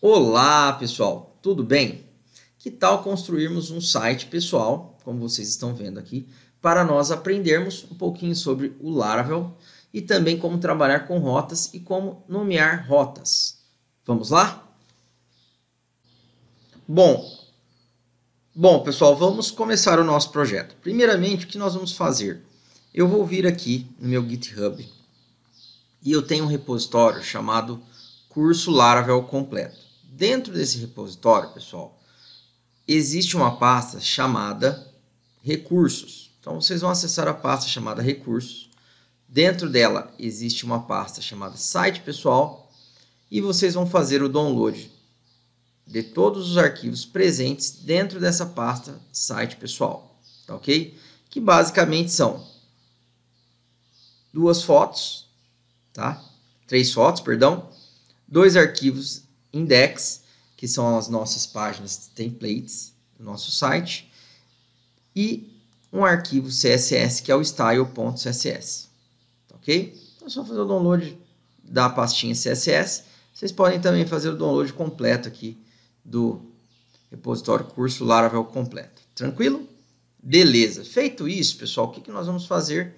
Olá, pessoal, tudo bem? Que tal construirmos um site pessoal, como vocês estão vendo aqui, para nós aprendermos um pouquinho sobre o Laravel e também como trabalhar com rotas e como nomear rotas. Vamos lá? Bom, bom pessoal, vamos começar o nosso projeto. Primeiramente, o que nós vamos fazer? Eu vou vir aqui no meu GitHub e eu tenho um repositório chamado Curso Laravel Completo dentro desse repositório, pessoal, existe uma pasta chamada recursos. Então vocês vão acessar a pasta chamada recursos. Dentro dela existe uma pasta chamada site pessoal e vocês vão fazer o download de todos os arquivos presentes dentro dessa pasta site pessoal, tá ok? Que basicamente são duas fotos, tá? Três fotos, perdão, dois arquivos index, que são as nossas páginas templates do nosso site, e um arquivo CSS, que é o style.css. Tá ok? Então é só fazer o download da pastinha CSS. Vocês podem também fazer o download completo aqui do repositório curso Laravel completo. Tranquilo? Beleza. Feito isso, pessoal, o que, que nós vamos fazer?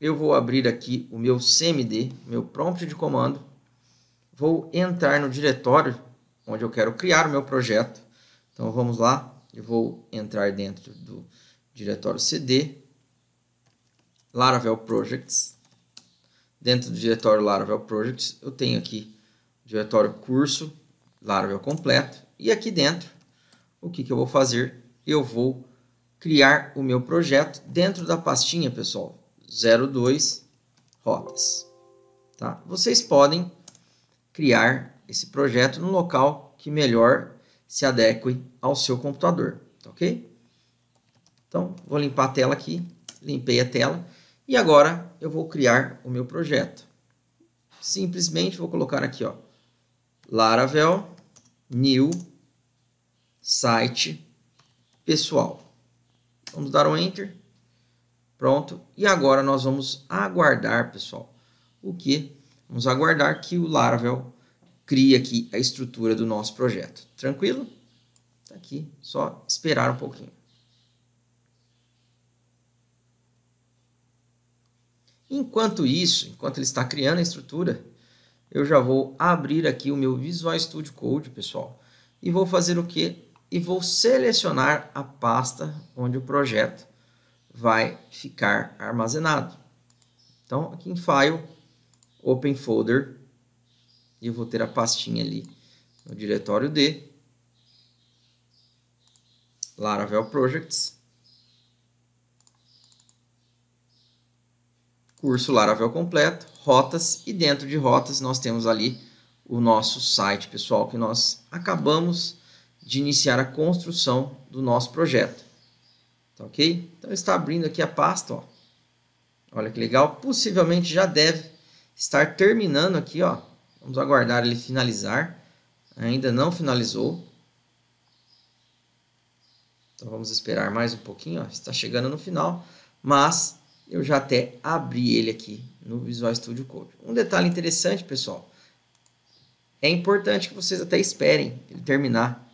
Eu vou abrir aqui o meu CMD, meu prompt de comando, vou entrar no diretório onde eu quero criar o meu projeto. Então vamos lá, eu vou entrar dentro do diretório CD, Laravel Projects. Dentro do diretório Laravel Projects, eu tenho aqui o diretório curso Laravel completo. E aqui dentro, o que, que eu vou fazer? Eu vou criar o meu projeto dentro da pastinha, pessoal, 02 rotas. Tá? Vocês podem criar esse projeto no local que melhor se adeque ao seu computador, tá ok? Então, vou limpar a tela aqui, limpei a tela, e agora eu vou criar o meu projeto. Simplesmente vou colocar aqui, ó, Laravel New Site Pessoal. Vamos dar um Enter. Pronto. E agora nós vamos aguardar, pessoal, o que Vamos aguardar que o Laravel crie aqui a estrutura do nosso projeto. Tranquilo? Está aqui, só esperar um pouquinho. Enquanto isso, enquanto ele está criando a estrutura, eu já vou abrir aqui o meu Visual Studio Code, pessoal, e vou fazer o quê? E vou selecionar a pasta onde o projeto vai ficar armazenado. Então, aqui em File, open folder, e eu vou ter a pastinha ali no diretório D, Laravel Projects, curso Laravel completo, rotas, e dentro de rotas nós temos ali o nosso site, pessoal, que nós acabamos de iniciar a construção do nosso projeto. Tá ok? Então está abrindo aqui a pasta, ó. Olha que legal, possivelmente já deve estar terminando aqui, ó. Vamos aguardar ele finalizar. Ainda não finalizou. Então vamos esperar mais um pouquinho, ó. Está chegando no final, mas eu já até abri ele aqui no Visual Studio Code. Um detalhe interessante, pessoal. É importante que vocês até esperem ele terminar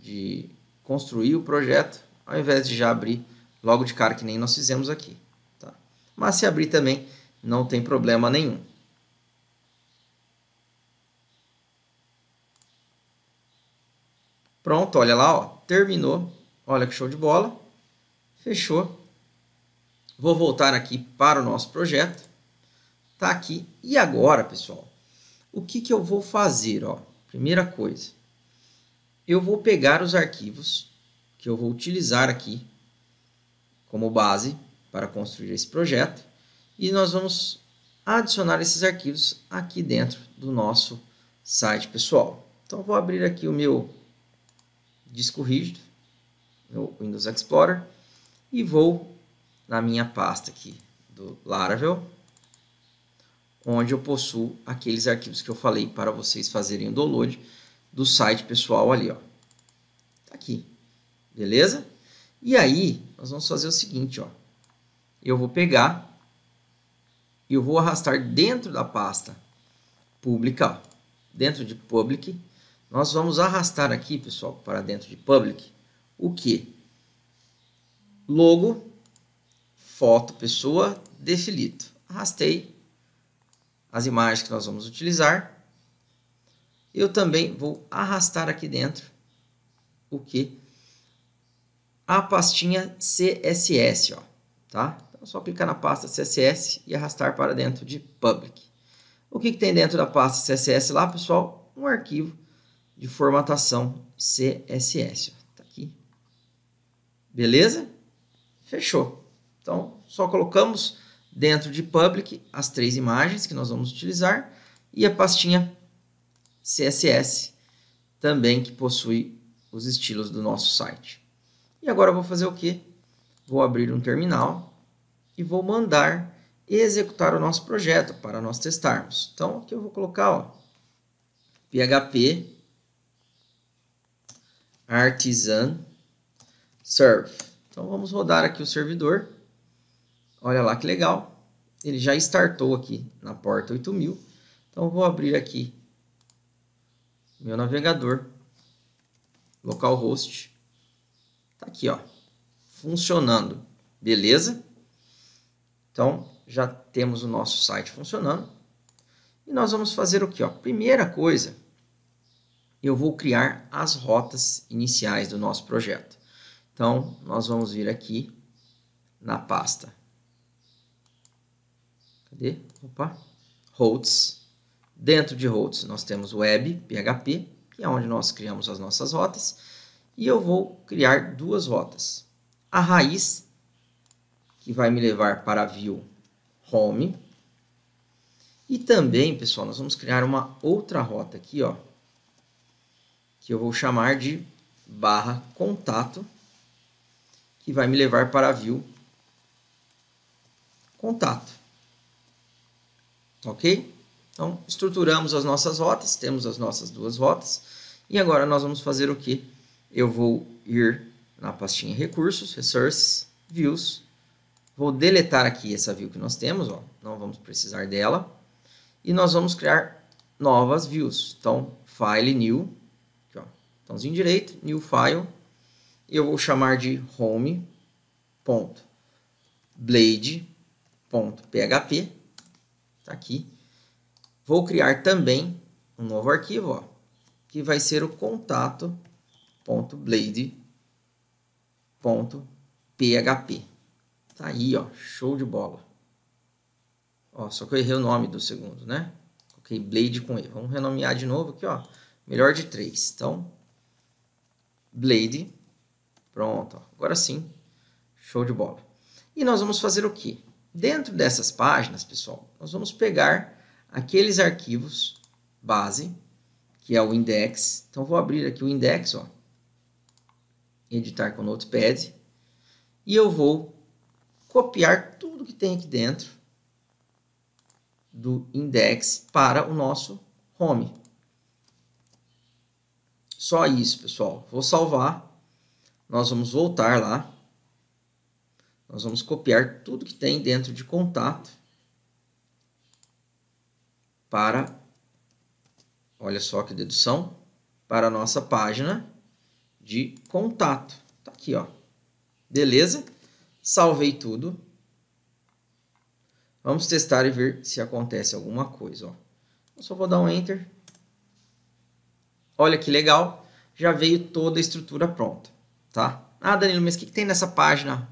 de construir o projeto, ao invés de já abrir logo de cara, que nem nós fizemos aqui. Tá? Mas se abrir também, não tem problema nenhum. Pronto, olha lá, ó, terminou. Olha que show de bola. Fechou. Vou voltar aqui para o nosso projeto. Tá aqui. E agora, pessoal, o que, que eu vou fazer? Ó? Primeira coisa, eu vou pegar os arquivos que eu vou utilizar aqui como base para construir esse projeto e nós vamos adicionar esses arquivos aqui dentro do nosso site pessoal. Então, vou abrir aqui o meu disco rígido, no Windows Explorer, e vou na minha pasta aqui do Laravel, onde eu possuo aqueles arquivos que eu falei para vocês fazerem o download do site pessoal ali, ó. Tá aqui. Beleza? E aí, nós vamos fazer o seguinte, ó. Eu vou pegar e eu vou arrastar dentro da pasta pública, ó, dentro de public, nós vamos arrastar aqui, pessoal, para dentro de public, o que? Logo, foto, pessoa, defilito. Arrastei as imagens que nós vamos utilizar. Eu também vou arrastar aqui dentro o que? A pastinha CSS, ó, tá? Então, é só clicar na pasta CSS e arrastar para dentro de public. O que, que tem dentro da pasta CSS lá, pessoal? Um arquivo de formatação CSS. Tá aqui. Beleza? Fechou. Então, só colocamos dentro de public as três imagens que nós vamos utilizar e a pastinha CSS também que possui os estilos do nosso site. E agora eu vou fazer o quê? Vou abrir um terminal e vou mandar executar o nosso projeto para nós testarmos. Então, aqui eu vou colocar ó, PHP artisan serve. Então vamos rodar aqui o servidor. Olha lá que legal. Ele já startou aqui na porta 8000. Então vou abrir aqui meu navegador localhost. Tá aqui, ó. Funcionando. Beleza? Então, já temos o nosso site funcionando. E nós vamos fazer o que? Ó? Primeira coisa, eu vou criar as rotas iniciais do nosso projeto. Então, nós vamos vir aqui na pasta. Cadê? Opa! Routes. Dentro de routes, nós temos web, PHP, que é onde nós criamos as nossas rotas. E eu vou criar duas rotas. A raiz, que vai me levar para a view home. E também, pessoal, nós vamos criar uma outra rota aqui, ó, que eu vou chamar de barra contato, que vai me levar para a view contato. Ok? Então, estruturamos as nossas rotas, temos as nossas duas rotas. E agora nós vamos fazer o que? Eu vou ir na pastinha Recursos, Resources, Views. Vou deletar aqui essa view que nós temos, ó, não vamos precisar dela. E nós vamos criar novas views. Então, File, New, botãozinho direito, new file, e eu vou chamar de home.blade.php, tá aqui. Vou criar também um novo arquivo, ó, que vai ser o contato.blade.php. Tá aí, ó, show de bola. Ó, só que eu errei o nome do segundo, né? Coloquei Blade com E. Vamos renomear de novo aqui, ó. Melhor de três. Então, Blade. Pronto, agora sim. Show de bola. E nós vamos fazer o quê? Dentro dessas páginas, pessoal, nós vamos pegar aqueles arquivos base, que é o index. Então, vou abrir aqui o index, ó. Editar com o Notepad. E eu vou copiar tudo que tem aqui dentro do index para o nosso home. Só isso, pessoal. Vou salvar. Nós vamos voltar lá. Nós vamos copiar tudo que tem dentro de contato para, olha só que dedução, para a nossa página de contato. Tá aqui, ó. Beleza? Salvei tudo. Vamos testar e ver se acontece alguma coisa, ó. Eu só vou dar um Enter. Olha que legal, já veio toda a estrutura pronta, tá? Ah, Danilo, mas o que, que tem nessa página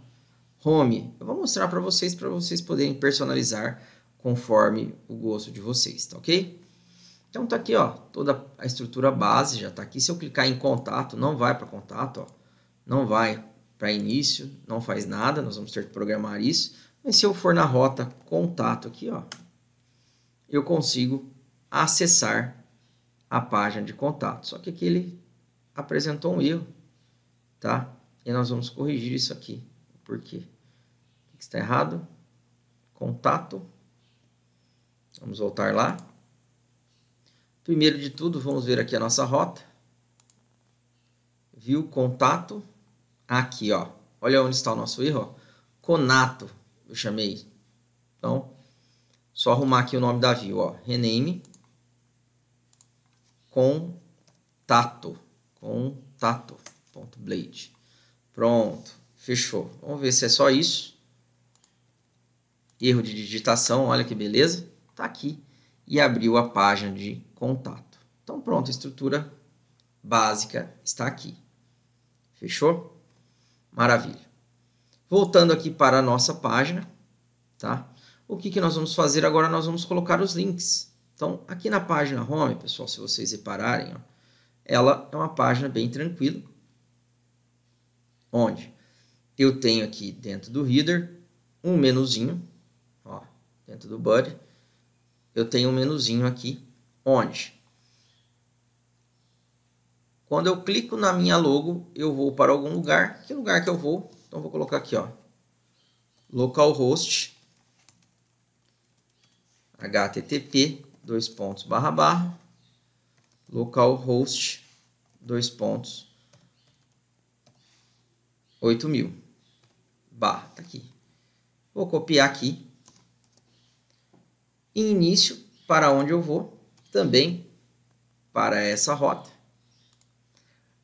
home? Eu vou mostrar para vocês, para vocês poderem personalizar conforme o gosto de vocês, tá ok? Então tá aqui, ó, toda a estrutura base já tá aqui. Se eu clicar em contato, não vai para contato, ó, não vai para início, não faz nada, nós vamos ter que programar isso. Mas se eu for na rota contato aqui, ó, eu consigo acessar a página de contato. Só que aqui ele apresentou um erro, tá? E nós vamos corrigir isso aqui. Por quê? O que está errado? Contato. Vamos voltar lá. Primeiro de tudo, vamos ver aqui a nossa rota. Viu contato. Aqui, ó. Olha onde está o nosso erro, ó. Conato, eu chamei. Então, só arrumar aqui o nome da view, ó. Rename. Contato. Contato.blade. Pronto, fechou. Vamos ver se é só isso. Erro de digitação, olha que beleza. Está aqui. E abriu a página de contato. Então pronto, a estrutura básica está aqui. Fechou? Maravilha. Voltando aqui para a nossa página, tá? O que, que nós vamos fazer agora? Nós vamos colocar os links. Então, aqui na página home, pessoal, se vocês repararem, ó, ela é uma página bem tranquila, onde eu tenho aqui dentro do reader um menuzinho, ó, dentro do body, eu tenho um menuzinho aqui, onde quando eu clico na minha logo, eu vou para algum lugar. Que lugar que eu vou? Então, vou colocar aqui, ó. Localhost. http, dois pontos, barra, barra localhost, dois pontos, 8000, barra, tá aqui. Vou copiar aqui. Início, para onde eu vou, também para essa rota.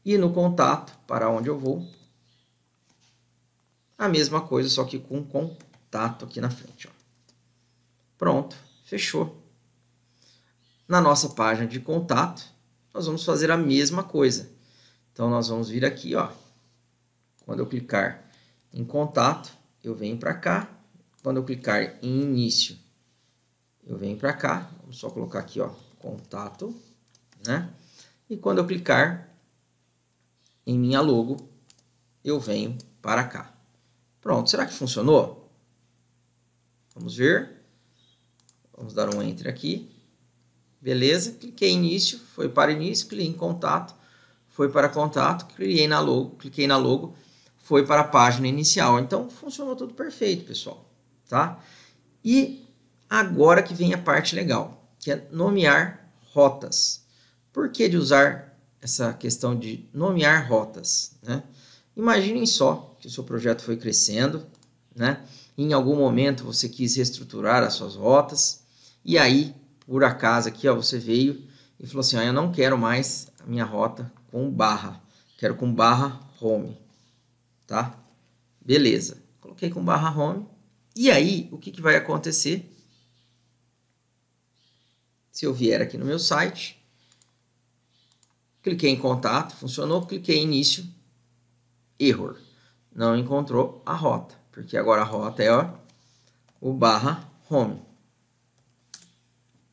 E no contato, para onde eu vou, a mesma coisa, só que com contato aqui na frente. Ó. Pronto, fechou. Na nossa página de contato, nós vamos fazer a mesma coisa. Então, nós vamos vir aqui, ó. Quando eu clicar em contato, eu venho para cá. Quando eu clicar em início, eu venho para cá. Vamos só colocar aqui, ó, contato, né? E quando eu clicar em minha logo, eu venho para cá. Pronto, será que funcionou? Vamos ver. Vamos dar um enter aqui. Beleza? Cliquei em início, foi para início, cliquei em contato, foi para contato, criei na logo, cliquei na logo, foi para a página inicial. Então funcionou tudo perfeito, pessoal, tá? E agora que vem a parte legal, que é nomear rotas. Por que de usar essa questão de nomear rotas, né? Imaginem só que o seu projeto foi crescendo, né? Em algum momento você quis reestruturar as suas rotas e aí por acaso aqui, ó, você veio e falou assim, ó, eu não quero mais a minha rota com barra, quero com barra home, tá? Beleza, coloquei com barra home, e aí o que, que vai acontecer? Se eu vier aqui no meu site, cliquei em contato, funcionou, cliquei em início, error, não encontrou a rota, porque agora a rota é ó, o barra home.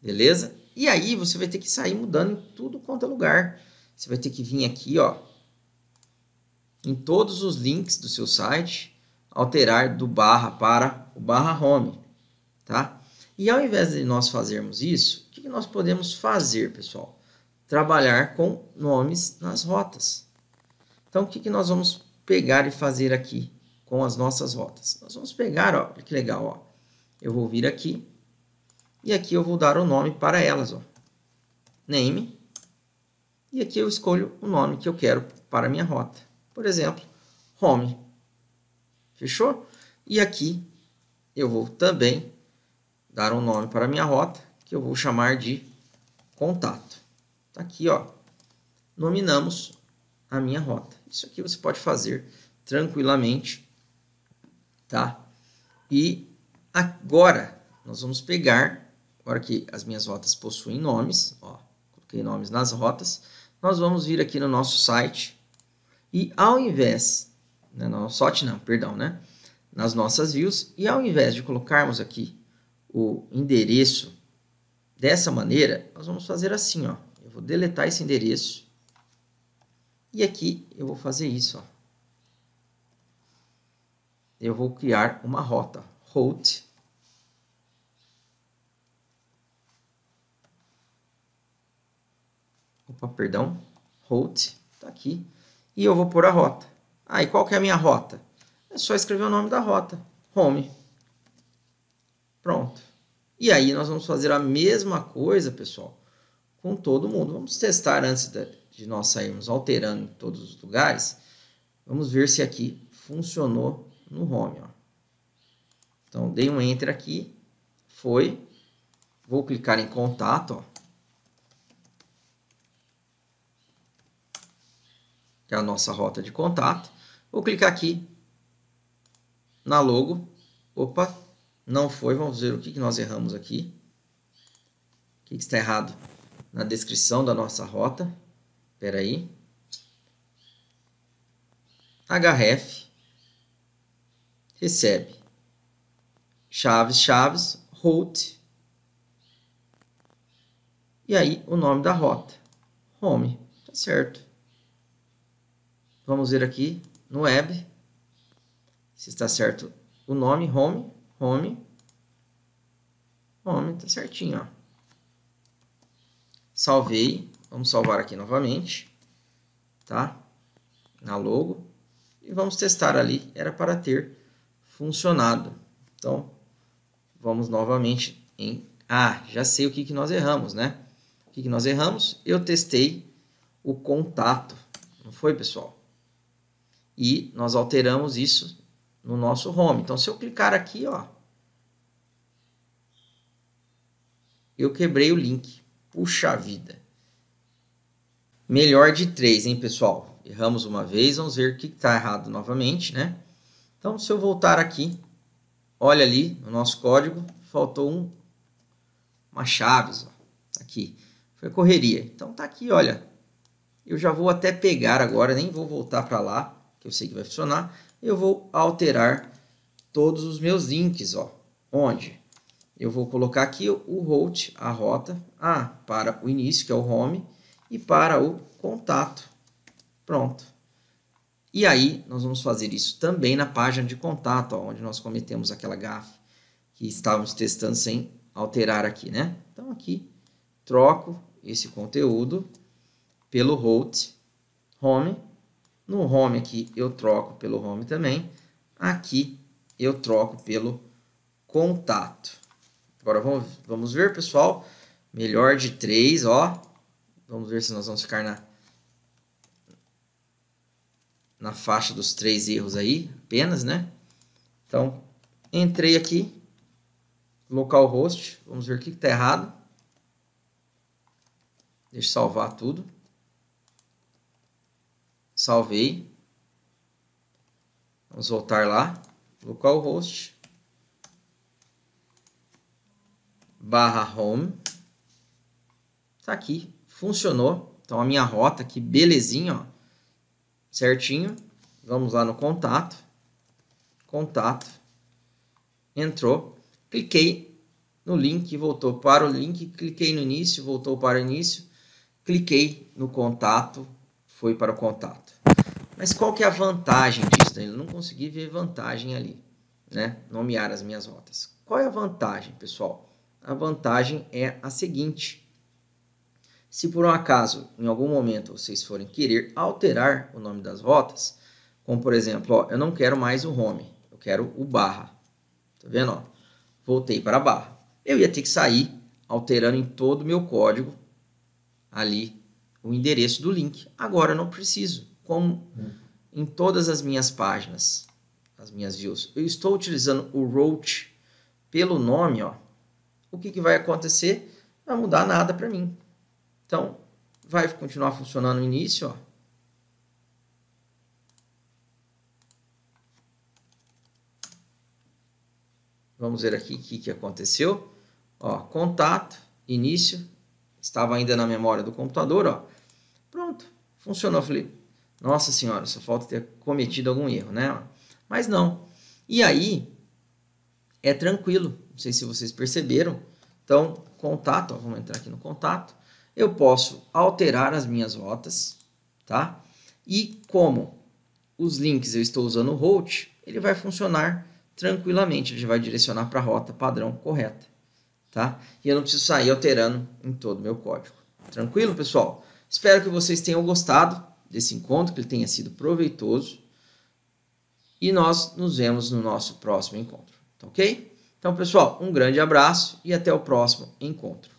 Beleza? E aí você vai ter que sair mudando em tudo quanto é lugar. Você vai ter que vir aqui, ó, em todos os links do seu site, alterar do barra para o barra home, tá? E ao invés de nós fazermos isso, o que nós podemos fazer, pessoal? Trabalhar com nomes nas rotas. Então, o que nós vamos pegar e fazer aqui com as nossas rotas? Nós vamos pegar, ó, que legal, ó. Eu vou vir aqui, e aqui eu vou dar o nome para elas. Ó. Name. E aqui eu escolho o nome que eu quero para a minha rota. Por exemplo, Home. Fechou? E aqui eu vou também dar um nome para a minha rota, que eu vou chamar de contato. Tá aqui, ó. Nominamos a minha rota. Isso aqui você pode fazer tranquilamente, tá? E agora nós vamos pegar Agora que as minhas rotas possuem nomes, ó, coloquei nomes nas rotas, nós vamos vir aqui no nosso site e ao invés, né, no nosso site não, perdão, né, nas nossas views, e ao invés de colocarmos aqui o endereço dessa maneira, nós vamos fazer assim, ó, eu vou deletar esse endereço e aqui eu vou fazer isso, ó. Eu vou criar uma rota, route, opa, perdão, route, tá aqui, e eu vou pôr a rota. Ah, e qual que é a minha rota? É só escrever o nome da rota, home. Pronto. E aí nós vamos fazer a mesma coisa, pessoal, com todo mundo. Vamos testar antes de nós sairmos alterando todos os lugares. Vamos ver se aqui funcionou no home. Ó. Então, dei um enter aqui, foi. Vou clicar em contato, ó. que é a nossa rota de contato. Vou clicar aqui na logo. Opa, não foi. Vamos ver o que nós erramos aqui. O que está errado na descrição da nossa rota. Espera aí. Hf Recebe. Chaves, Chaves, route. E aí o nome da rota. Home. Tá certo. Vamos ver aqui no web se está certo o nome, home, home, home, está certinho, ó. Salvei, vamos salvar aqui novamente, tá? Na logo e vamos testar ali, era para ter funcionado. Então, vamos novamente em... Ah, já sei o que, que nós erramos, né? O que, que nós erramos? Eu testei o contato, não foi, pessoal? E nós alteramos isso no nosso home. Então, se eu clicar aqui, ó, eu quebrei o link. Puxa vida. Melhor de três, hein, pessoal? Erramos uma vez, vamos ver o que está errado novamente, né? Então, se eu voltar aqui, olha ali o no nosso código, faltou um, uma chaves, ó, aqui. Foi correria. Então, tá aqui, olha. Eu já vou até pegar agora, nem vou voltar para lá que eu sei que vai funcionar, eu vou alterar todos os meus links, ó. Onde? Eu vou colocar aqui o route, a rota, A para o início, que é o home, e para o contato. Pronto. E aí, nós vamos fazer isso também na página de contato, ó, onde nós cometemos aquela gafe que estávamos testando sem alterar aqui, né? Então, aqui, troco esse conteúdo pelo route home no home aqui eu troco pelo home também. Aqui eu troco pelo contato. Agora vamos, vamos ver, pessoal. Melhor de três, ó. Vamos ver se nós vamos ficar na, na faixa dos três erros aí, apenas, né? Então, entrei aqui, localhost, vamos ver o que está errado. Deixa eu salvar tudo. Salvei. Vamos voltar lá. Localhost. Barra home. Tá aqui. Funcionou. Então a minha rota aqui, belezinha, ó. Certinho. Vamos lá no contato. Contato. Entrou. Cliquei no link, voltou para o link. Cliquei no início, voltou para o início. Cliquei no contato foi para o contato. Mas qual que é a vantagem disso? Eu não consegui ver vantagem ali, né? Nomear as minhas rotas. Qual é a vantagem, pessoal? A vantagem é a seguinte: se por um acaso, em algum momento, vocês forem querer alterar o nome das rotas, como por exemplo, ó, eu não quero mais o home, eu quero o barra. Tá vendo? Ó? Voltei para a barra. Eu ia ter que sair alterando em todo o meu código ali o endereço do link. Agora eu não preciso, como hum. em todas as minhas páginas, as minhas views. Eu estou utilizando o route pelo nome, ó. O que, que vai acontecer? Não vai mudar nada para mim. Então, vai continuar funcionando no início, ó. Vamos ver aqui o que, que aconteceu. Ó, contato, início, estava ainda na memória do computador, ó. Pronto, funcionou. Eu falei, nossa senhora, só falta ter cometido algum erro, né? Mas não. E aí, é tranquilo. Não sei se vocês perceberam. Então, contato, ó, vamos entrar aqui no contato. Eu posso alterar as minhas rotas, tá? E como os links eu estou usando o Route, ele vai funcionar tranquilamente, ele vai direcionar para a rota padrão correta, tá? E eu não preciso sair alterando em todo o meu código. Tranquilo, pessoal? Espero que vocês tenham gostado desse encontro, que ele tenha sido proveitoso. E nós nos vemos no nosso próximo encontro, tá ok? Então, pessoal, um grande abraço e até o próximo encontro.